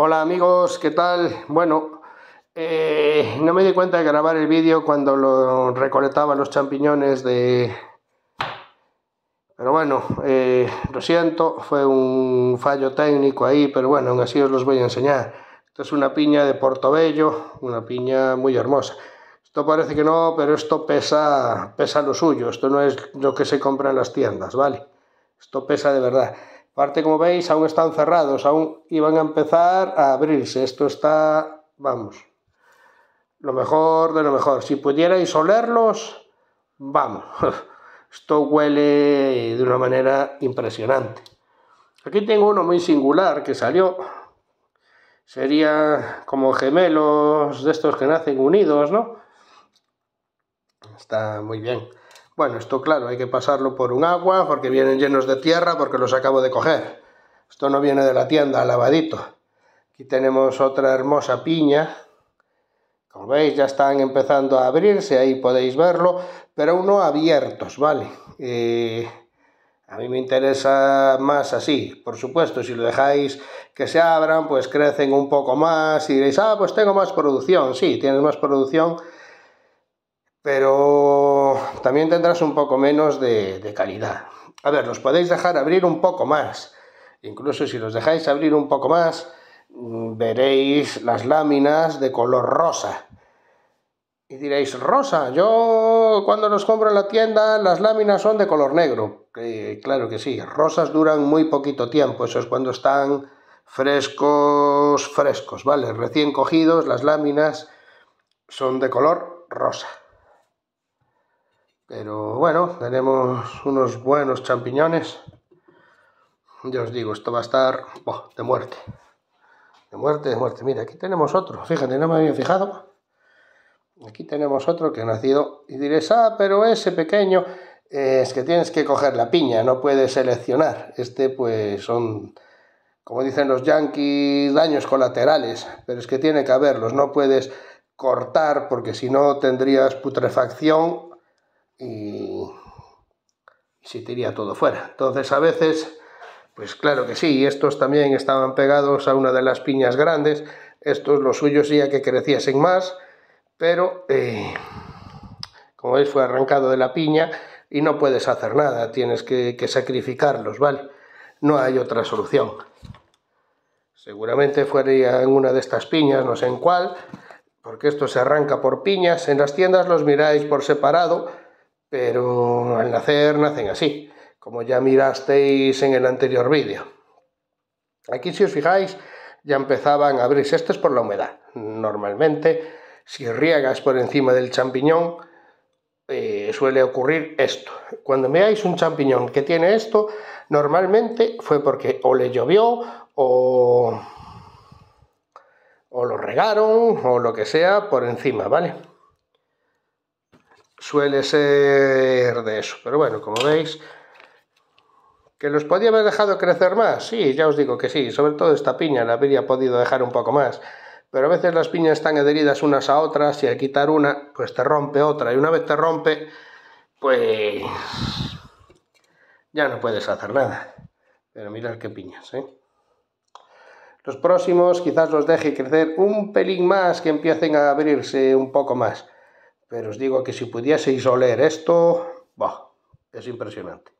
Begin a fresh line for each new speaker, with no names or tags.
Hola amigos, ¿qué tal? Bueno, eh, no me di cuenta de grabar el vídeo cuando lo recolectaba los champiñones de... Pero bueno, eh, lo siento, fue un fallo técnico ahí, pero bueno, aún así os los voy a enseñar. Esto es una piña de Portobello, una piña muy hermosa. Esto parece que no, pero esto pesa, pesa lo suyo, esto no es lo que se compra en las tiendas, ¿vale? Esto pesa de verdad. Aparte, como veis, aún están cerrados, aún iban a empezar a abrirse. Esto está, vamos, lo mejor de lo mejor. Si pudierais olerlos, vamos. Esto huele de una manera impresionante. Aquí tengo uno muy singular que salió. Sería como gemelos de estos que nacen unidos, ¿no? Está muy bien. Bueno, esto claro, hay que pasarlo por un agua, porque vienen llenos de tierra, porque los acabo de coger. Esto no viene de la tienda, lavadito. Aquí tenemos otra hermosa piña. Como veis, ya están empezando a abrirse, ahí podéis verlo, pero aún no abiertos, ¿vale? Eh, a mí me interesa más así, por supuesto, si lo dejáis que se abran, pues crecen un poco más y diréis, ah, pues tengo más producción, sí, tienes más producción, pero también tendrás un poco menos de, calidad. A ver, los podéis dejar abrir un poco más. Incluso si los dejáis abrir un poco más, mm, veréis las láminas de color rosa. Y diréis, rosa, yo cuando los compro en la tienda las láminas son de color negro. claro que sí, rosas duran muy poquito tiempo, eso es cuando están frescos, frescos, ¿vale? Recién cogidos las láminas son de color rosa. Pero bueno, tenemos unos buenos champiñones. Ya os digo, esto va a estar de muerte. De muerte, de muerte. Mira, aquí tenemos otro. Fíjate, no me había fijado. Aquí tenemos otro que ha nacido. Y diréis, ah, pero ese pequeño es que tienes que coger la piña, no puedes seleccionar. Este, pues, son, como dicen los yanquis, daños colaterales. Pero es que tiene que haberlos, no puedes cortar porque si no tendrías putrefacción y, se tiría todo fuera. Entonces a veces, pues claro que sí, estos también estaban pegados a una de las piñas grandes, estos los suyos ya que creciesen más, pero eh, como veis fue arrancado de la piña y no puedes hacer nada, tienes que, que sacrificarlos, ¿vale? No hay otra solución. Seguramente fuera en una de estas piñas, no sé en cuál, porque esto se arranca por piñas. En las tiendas los miráis por separado, pero al nacer nacen así, como ya mirasteis en el anterior vídeo. Aquí si os fijáis ya empezaban a abrirse, esto es por la humedad. Normalmente si riegas por encima del champiñón eh, suele ocurrir esto. Cuando veáis un champiñón que tiene esto, normalmente fue porque o le llovió o, o lo regaron o lo que sea por encima, ¿vale? suele ser de eso. Pero bueno, como veis, ¿Que los podía haber dejado crecer más? Sí, ya os digo que sí, sobre todo esta piña la habría podido dejar un poco más. Pero a veces las piñas están adheridas unas a otras y al quitar una, pues te rompe otra. Y una vez te rompe, pues ya no puedes hacer nada. Pero mirad qué piñas, ¿eh? Los próximos quizás los deje crecer un pelín más, que empiecen a abrirse un poco más. Pero os digo que si pudieseis oler esto, bah, es impresionante.